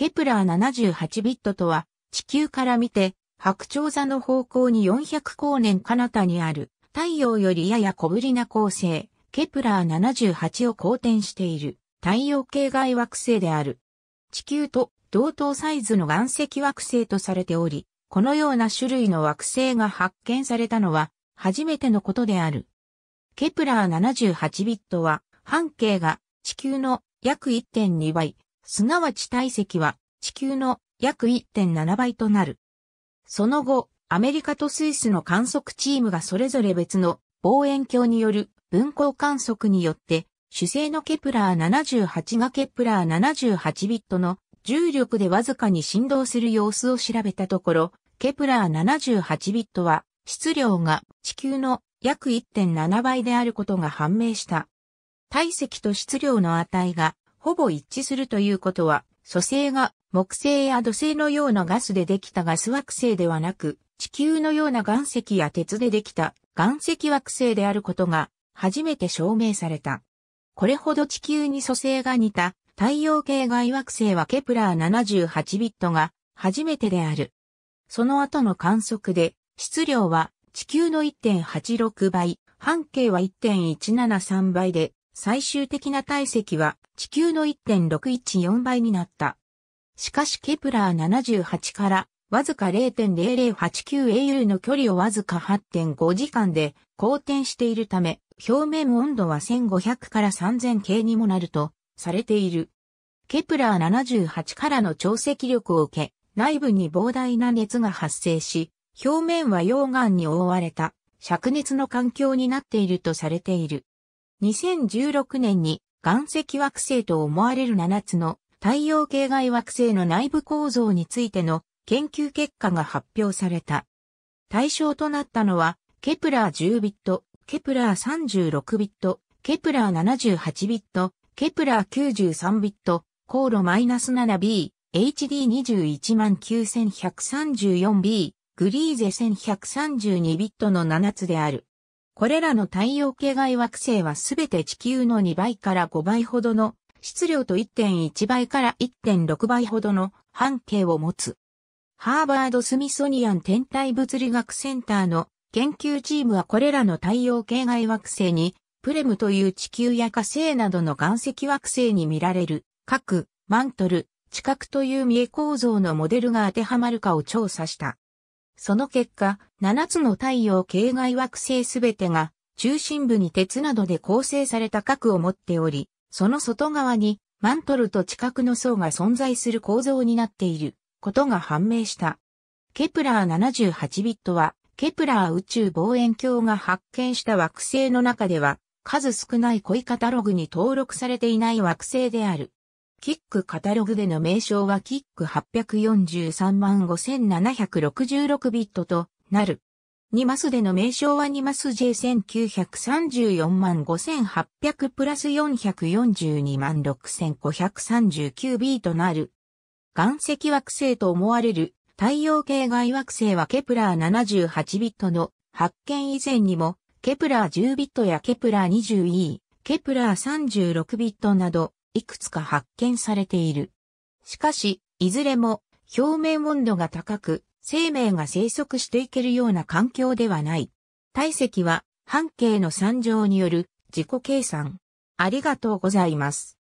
ケプラー78ビットとは、地球から見て、白鳥座の方向に400光年彼方にある、太陽よりやや小ぶりな恒星、ケプラー78を公転している、太陽系外惑星である。地球と同等サイズの岩石惑星とされており、このような種類の惑星が発見されたのは、初めてのことである。ケプラー78ビットは、半径が地球の約1.2倍、すなわち体積は地球の約1.7倍となる。その後、アメリカとスイスの観測チームがそれぞれ別の望遠鏡による分光観測によって、主星のケプラー78がケプラー78ビットの重力でわずかに振動する様子を調べたところ、ケプラー78ビットは質量が地球の約1.7倍であることが判明した。体積と質量の値がほぼ一致するということは、蘇生が木星や土星のようなガスでできたガス惑星ではなく、地球のような岩石や鉄でできた岩石惑星であることが初めて証明された。これほど地球に蘇生が似た太陽系外惑星はケプラー78ビットが初めてである。その後の観測で質量は地球の1.86倍、半径は1.173倍で最終的な体積は地球の1.614倍になった。しかしケプラー78からわずか 0.0089AU の距離をわずか8.5時間で公転しているため、表面温度は1500から3000系にもなるとされている。ケプラー78からの調積力を受け、内部に膨大な熱が発生し、表面は溶岩に覆われた、灼熱の環境になっているとされている。2016年に岩石惑星と思われる7つの太陽系外惑星の内部構造についての研究結果が発表された。対象となったのは、ケプラー10ビット、ケプラー36ビット、ケプラー78ビット、ケプラー93ビット、航路 -7B、HD219,134B、グリーゼ1132ビットの7つである。これらの太陽系外惑星はすべて地球の2倍から5倍ほどの質量と1.1倍から1.6倍ほどの半径を持つ。ハーバード・スミソニアン天体物理学センターの研究チームはこれらの太陽系外惑星に、プレムという地球や火星などの岩石惑星に見られる、各マントル、地殻という三重構造のモデルが当てはまるかを調査した。その結果、7つの太陽系外惑星すべてが、中心部に鉄などで構成された核を持っており、その外側にマントルと地殻の層が存在する構造になっていることが判明した。ケプラー78ビットは、ケプラー宇宙望遠鏡が発見した惑星の中では、数少ない恋カタログに登録されていない惑星である。キックカタログでの名称はキック843万5766ビットとなる。2マスでの名称は2マス J1934 万5800プラス442万6539 B となる。岩石惑星と思われる太陽系外惑星はケプラー78ビットの発見以前にもケプラー10ビットやケプラー 20E、ケプラー36ビットなどいくつか発見されている。しかし、いずれも表面温度が高く、生命が生息していけるような環境ではない。体積は半径の参上による自己計算。ありがとうございます。